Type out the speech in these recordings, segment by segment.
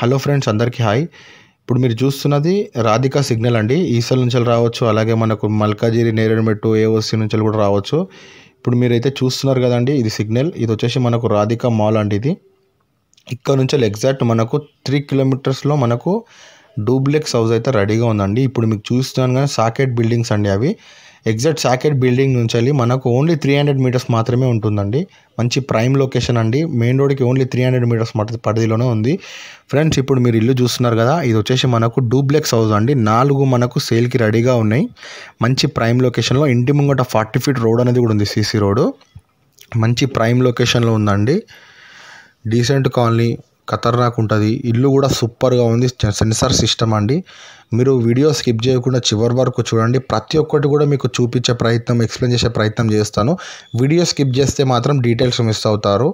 hello friends అందరికీ hi ఇప్పుడు మీరు చూస్తున్నది రాధిక సిగ్నల్ అండి ఈసల్ నుంచి రావచ్చు అలాగే మనకు మల్కాజిరి నేరేడుమెట్టు ఏఓసి నుంచి కూడా రావచ్చు ఇప్పుడు మీరైతే చూస్తున్నారు కదండి ఇది సిగ్నల్ ఇది వచ్చేసి మనకు రాధిక మాల్ అండి ఇది ఇక్కడ నుంచి ఎగ్జాక్ట్ మనకు త్రీ కిలోమీటర్స్లో మనకు డూప్లెక్స్ హౌస్ అయితే రెడీగా ఉందండి ఇప్పుడు మీకు చూస్తున్నాను కానీ సాకెట్ బిల్డింగ్స్ అండి అవి ఎగ్జాక్ట్ సాకెట్ బిల్డింగ్ నుంచి మనకు ఓన్లీ త్రీ హండ్రెడ్ మీటర్స్ మాత్రమే ఉంటుందండి మంచి ప్రైమ్ లొకేషన్ అండి మెయిన్ రోడ్కి ఓన్లీ త్రీ హండ్రెడ్ మీటర్స్ పరిధిలోనే ఉంది ఫ్రెండ్స్ ఇప్పుడు మీరు ఇల్లు చూస్తున్నారు కదా ఇది వచ్చేసి మనకు డూప్లెక్స్ హౌస్ అండి నాలుగు మనకు సేల్కి రెడీగా ఉన్నాయి మంచి ప్రైమ్ లొకేషన్లో ఇంటి ముంగట ఫార్టీ ఫీట్ రోడ్ అనేది కూడా ఉంది సీసీ రోడ్ మంచి ప్రైమ్ లొకేషన్లో ఉందండి డీసెంట్ కాలనీ ఖతర్నాక్ ఉంటుంది ఇల్లు కూడా సూపర్గా ఉంది సెన్సార్ సిస్టమ్ అండి మీరు వీడియో స్కిప్ చేయకుండా చివరి వరకు చూడండి ప్రతి ఒక్కటి కూడా మీకు చూపించే ప్రయత్నం ఎక్స్ప్లెయిన్ చేసే ప్రయత్నం చేస్తాను వీడియో స్కిప్ చేస్తే మాత్రం డీటెయిల్స్ మిస్ అవుతారు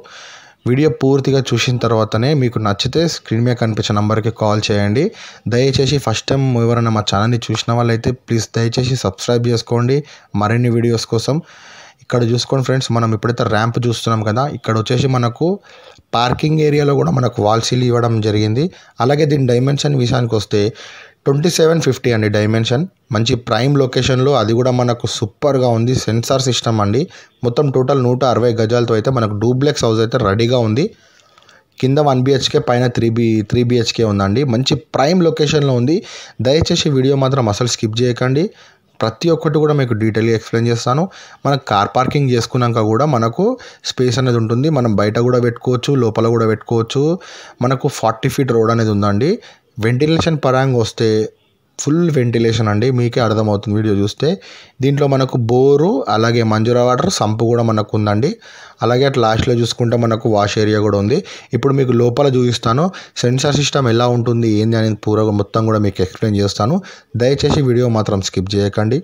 వీడియో పూర్తిగా చూసిన తర్వాతనే మీకు నచ్చితే స్క్రీన్ మీద కనిపించే నెంబర్కి కాల్ చేయండి దయచేసి ఫస్ట్ టైం ఎవరైనా మా ఛానల్ని చూసిన వాళ్ళైతే ప్లీజ్ దయచేసి సబ్స్క్రైబ్ చేసుకోండి మరిన్ని వీడియోస్ కోసం ఇక్కడ చూసుకోండి ఫ్రెండ్స్ మనం ఎప్పుడైతే ర్యాంప్ చూస్తున్నాం కదా ఇక్కడ వచ్చేసి మనకు పార్కింగ్ ఏరియాలో కూడా మనకు వాల్ సీల్ ఇవ్వడం జరిగింది అలాగే దీని డైమెన్షన్ విషయానికి వస్తే ట్వంటీ సెవెన్ ఫిఫ్టీ అండి డైమెన్షన్ మంచి ప్రైమ్ లొకేషన్లో అది కూడా మనకు సూపర్గా ఉంది సెన్సార్ సిస్టమ్ అండి మొత్తం టోటల్ నూట అరవై గజాలతో అయితే మనకు డూప్లెక్స్ హౌస్ అయితే రెడీగా ఉంది కింద వన్ బిహెచ్కే పైన త్రీ బి త్రీ బిహెచ్కే ఉందండి మంచి ప్రైమ్ లొకేషన్లో ఉంది దయచేసి వీడియో మాత్రం అసలు స్కిప్ చేయకండి ప్రతి ఒక్కటి కూడా మీకు డీటెయిల్గా ఎక్స్ప్లెయిన్ చేస్తాను మనం కార్ పార్కింగ్ చేసుకున్నాక కూడా మనకు స్పేస్ అనేది ఉంటుంది మనం బయట కూడా పెట్టుకోవచ్చు లోపల కూడా పెట్టుకోవచ్చు మనకు ఫార్టీ ఫీట్ రోడ్ అనేది ఉందండి వెంటిలేషన్ పరంగా వస్తే ఫుల్ వెంటిలేషన్ అండి మీకే అర్థమవుతుంది వీడియో చూస్తే దీంట్లో మనకు బోరు అలాగే మంజురా వాటర్ సంపు కూడా మనకు ఉందండి అలాగే అట్ లాస్ట్లో చూసుకుంటే మనకు వాష్ ఏరియా కూడా ఉంది ఇప్పుడు మీకు లోపల చూపిస్తాను సెన్సార్ సిస్టమ్ ఎలా ఉంటుంది ఏంది అనేది పూర్వ మొత్తం కూడా మీకు ఎక్స్ప్లెయిన్ చేస్తాను దయచేసి వీడియో మాత్రం స్కిప్ చేయకండి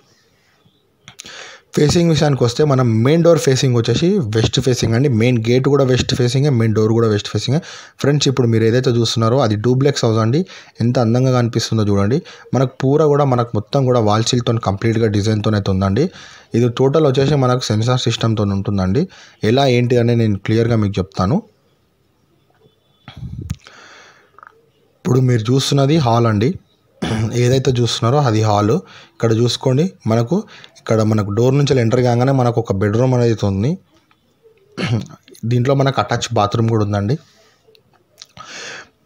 ఫేసింగ్ విషయానికి వస్తే మనం మెయిన్ డోర్ ఫేసింగ్ వచ్చేసి వెస్ట్ ఫేసింగ్ అండి మెయిన్ గేట్ కూడా వెస్ట్ ఫేసింగ్ మెయిన్ డోర్ కూడా వెస్ట్ ఫేసింగ్ ఫ్రెండ్స్ ఇప్పుడు మీరు ఏదైతే చూస్తున్నారో అది డూప్లెక్స్ హౌస్ అండి ఎంత అందంగా కనిపిస్తుందో చూడండి మనకు పూర కూడా మనకు మొత్తం కూడా వాల్సీల్తో కంప్లీట్గా డిజైన్తో అయితే ఉందండి ఇది టోటల్ వచ్చేసి మనకు సెన్సార్ సిస్టమ్తో ఉంటుందండి ఎలా ఏంటి అనేది నేను క్లియర్గా మీకు చెప్తాను ఇప్పుడు మీరు చూస్తున్నది హాల్ అండి ఏదైతే చూస్తున్నారో అది హాల్ ఇక్కడ చూసుకోండి మనకు ఇక్కడ మనకు డోర్ నుంచి ఎంటర్ కాగానే మనకు ఒక బెడ్రూమ్ అనేది ఉంది దీంట్లో మనకు అటాచ్ బాత్రూమ్ కూడా ఉందండి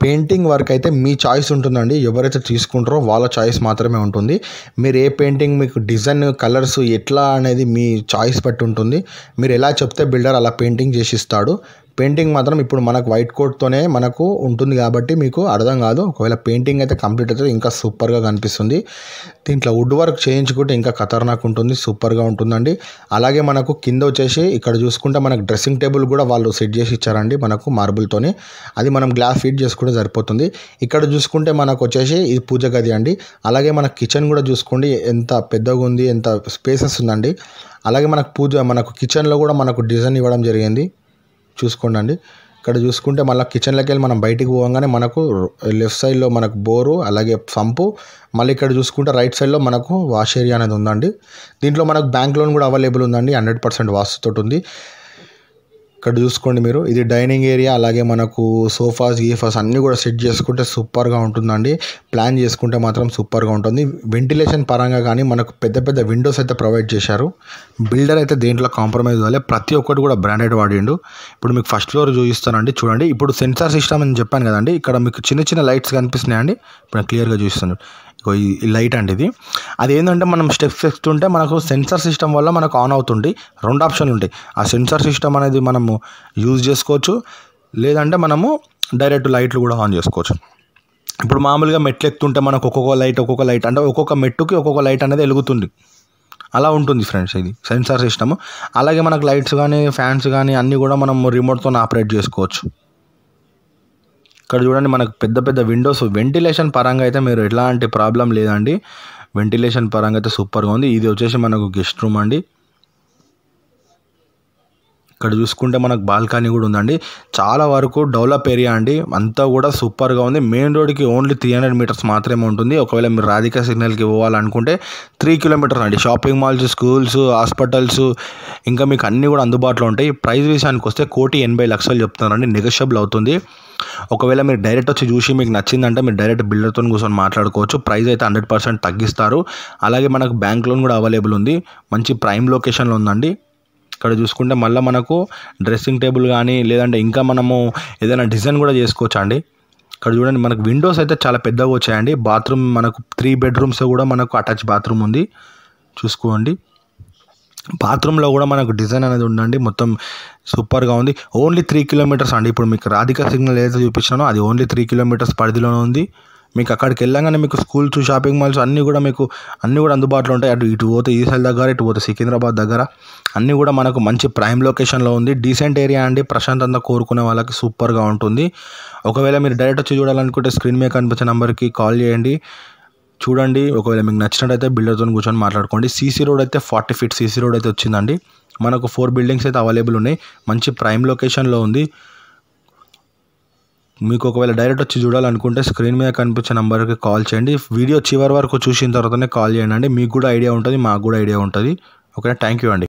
పెయింటింగ్ వర్క్ అయితే మీ చాయిస్ ఉంటుందండి ఎవరైతే తీసుకుంటారో వాళ్ళ చాయిస్ మాత్రమే ఉంటుంది మీరు ఏ పెయింటింగ్ మీకు డిజైన్ కలర్స్ ఎట్లా అనేది మీ చాయిస్ బట్టి ఉంటుంది మీరు ఎలా చెప్తే బిల్డర్ అలా పెయింటింగ్ చేసి ఇస్తాడు పెయింటింగ్ మాత్రం ఇప్పుడు మనకు వైట్ కోట్తోనే మనకు ఉంటుంది కాబట్టి మీకు అర్థం కాదు ఒకవేళ పెయింటింగ్ అయితే కంప్లీట్ అయితే ఇంకా సూపర్గా కనిపిస్తుంది దీంట్లో వుడ్ వర్క్ చేయించుకుంటే ఇంకా ఖతర్నాక్ ఉంటుంది సూపర్గా ఉంటుందండి అలాగే మనకు కింద వచ్చేసి ఇక్కడ చూసుకుంటే మనకు డ్రెస్సింగ్ టేబుల్ కూడా వాళ్ళు సెట్ చేసి ఇచ్చారండి మనకు మార్బుల్తోని అది మనం గ్లాస్ ఫిట్ చేసుకుంటే సరిపోతుంది ఇక్కడ చూసుకుంటే మనకు వచ్చేసి ఇది పూజ గది అండి అలాగే మన కిచెన్ కూడా చూసుకోండి ఎంత పెద్దగా ఉంది ఎంత స్పేసెస్ ఉందండి అలాగే మనకు పూజ మనకు కిచెన్లో కూడా మనకు డిజైన్ ఇవ్వడం జరిగింది చూసుకోండి ఇక్కడ చూసుకుంటే మళ్ళీ కిచెన్లోకి వెళ్ళి మనం బయటికి పోవంగానే మనకు లెఫ్ట్ సైడ్లో మనకు బోరు అలాగే పంపు మళ్ళీ ఇక్కడ చూసుకుంటే రైట్ సైడ్లో మనకు వాష్ ఏరియా అనేది ఉందండి దీంట్లో మనకు బ్యాంక్ లోన్ కూడా అవైలబుల్ ఉందండి హండ్రెడ్ పర్సెంట్ వాస్తుతో ఉంది ఇక్కడ చూసుకోండి మీరు ఇది డైనింగ్ ఏరియా అలాగే మనకు సోఫాస్ గీఫాస్ అన్నీ కూడా సెట్ చేసుకుంటే సూపర్గా ఉంటుందండి ప్లాన్ చేసుకుంటే మాత్రం సూపర్గా ఉంటుంది వెంటిలేషన్ పరంగా కానీ మనకు పెద్ద పెద్ద విండోస్ అయితే ప్రొవైడ్ చేశారు బిల్డర్ అయితే దేంట్లో కాంప్రమైజ్ అవ్వాలి ప్రతి ఒక్కటి కూడా బ్రాండెడ్ వాడిండు ఇప్పుడు మీకు ఫస్ట్ ఫ్లోర్ చూపిస్తానండి చూడండి ఇప్పుడు సెన్సార్ సిస్టమ్ అని చెప్పాను కదండి ఇక్కడ మీకు చిన్న చిన్న లైట్స్ కనిపిస్తున్నాయండి ఇప్పుడు క్లియర్గా చూపిస్తున్నాడు లైట్ అండి ఇది అది ఏంటంటే మనం స్టెప్స్ ఎక్కుతుంటే మనకు సెన్సార్ సిస్టమ్ వల్ల మనకు ఆన్ అవుతుంది రెండు ఆప్షన్లు ఉంటాయి ఆ సెన్సార్ సిస్టమ్ అనేది మనము యూజ్ చేసుకోవచ్చు లేదంటే మనము డైరెక్ట్ లైట్లు కూడా ఆన్ చేసుకోవచ్చు ఇప్పుడు మామూలుగా మెట్లు ఎక్కుతుంటే మనకు ఒక్కొక్క లైట్ ఒక్కొక్క లైట్ అంటే ఒక్కొక్క మెట్టుకి ఒక్కొక్క లైట్ అనేది వెలుగుతుంది అలా ఉంటుంది ఫ్రెండ్స్ ఇది సెన్సార్ సిస్టమ్ అలాగే మనకు లైట్స్ కానీ ఫ్యాన్స్ కానీ అన్నీ కూడా మనం రిమోట్తో ఆపరేట్ చేసుకోవచ్చు ఇక్కడ చూడండి మనకు పెద్ద పెద్ద విండోస్ వెంటిలేషన్ పరంగా అయితే మీరు ఎలాంటి ప్రాబ్లం లేదండి వెంటిలేషన్ పరంగా అయితే సూపర్గా ఉంది ఇది వచ్చేసి మనకు గెస్ట్ రూమ్ అండి ఇక్కడ చూసుకుంటే మనకు బాల్కనీ కూడా ఉందండి చాలా వరకు డెవలప్ ఏరియా అండి అంతా కూడా సూపర్గా ఉంది మెయిన్ రోడ్కి ఓన్లీ త్రీ హండ్రెడ్ మీటర్స్ మాత్రమే ఉంటుంది ఒకవేళ మీరు రాధిక సిగ్నల్కి పోవాలనుకుంటే త్రీ కిలోమీటర్స్ అండి షాపింగ్ మాల్స్ స్కూల్స్ హాస్పిటల్స్ ఇంకా మీకు అన్నీ కూడా అందుబాటులో ఉంటాయి ప్రైస్ విషయానికి వస్తే కోటి ఎనభై లక్షలు చెప్తున్నారండి నెగోషియబుల్ అవుతుంది ఒకవేళ మీరు డైరెక్ట్ వచ్చి చూసి మీకు నచ్చిందంటే మీరు డైరెక్ట్ బిల్డర్తో కూర్చొని మాట్లాడుకోవచ్చు ప్రైస్ అయితే హండ్రెడ్ పర్సెంట్ తగ్గిస్తారు అలాగే మనకు బ్యాంక్ లోన్ కూడా అవైలబుల్ ఉంది మంచి ప్రైమ్ లొకేషన్లో ఉందండి ఇక్కడ చూసుకుంటే మళ్ళీ మనకు డ్రెస్సింగ్ టేబుల్ కానీ లేదంటే ఇంకా మనము ఏదైనా డిజైన్ కూడా చేసుకోవచ్చు అండి ఇక్కడ చూడండి మనకు విండోస్ అయితే చాలా పెద్దగా వచ్చాయండి బాత్రూమ్ మనకు త్రీ బెడ్రూమ్స్ కూడా మనకు అటాచ్ బాత్రూమ్ ఉంది చూసుకోండి బాత్రూంలో కూడా మనకు డిజైన్ అనేది ఉండండి మొత్తం సూపర్గా ఉంది ఓన్లీ త్రీ కిలోమీటర్స్ అండి ఇప్పుడు మీకు రాధిక సిగ్నల్ ఏదైతే చూపించానో అది ఓన్లీ త్రీ కిలోమీటర్స్ పరిధిలోనే ఉంది మీకు అక్కడికి వెళ్ళంగానే మీకు స్కూల్స్ షాపింగ్ మాల్స్ అన్నీ కూడా మీకు అన్నీ కూడా అందుబాటులో ఉంటాయి అటు ఇటు పోతే ఈసల్ దగ్గర ఇటు పోతే సికింద్రాబాద్ దగ్గర అన్నీ కూడా మనకు మంచి ప్రైమ్ లొకేషన్లో ఉంది డీసెంట్ ఏరియా అండి ప్రశాంతంగా కోరుకునే వాళ్ళకి సూపర్గా ఉంటుంది ఒకవేళ మీరు డైరెక్ట్ వచ్చి చూడాలనుకుంటే స్క్రీన్ మీద కనిపించే నెంబర్కి కాల్ చేయండి చూడండి ఒకవేళ మీకు నచ్చినట్టయితే బిల్డర్తో కూర్చొని మాట్లాడుకోండి సీసీ రోడ్ అయితే ఫార్టీ ఫీట్ సీసీ రోడ్ అయితే వచ్చిందండి మనకు ఫోర్ బిల్డింగ్స్ అయితే అవైలబుల్ ఉన్నాయి మంచి ప్రైమ్ లొకేషన్లో ఉంది మీకు ఒకవేళ డైరెక్ట్ వచ్చి చూడాలనుకుంటే స్క్రీన్ మీద కనిపించే నెంబర్కి కాల్ చేయండి వీడియో చివరి వరకు చూసిన తర్వాతనే కాల్ చేయండి మీకు కూడా ఐడియా ఉంటుంది మాకు కూడా ఐడియా ఉంటుంది ఓకే థ్యాంక్ యూ అండి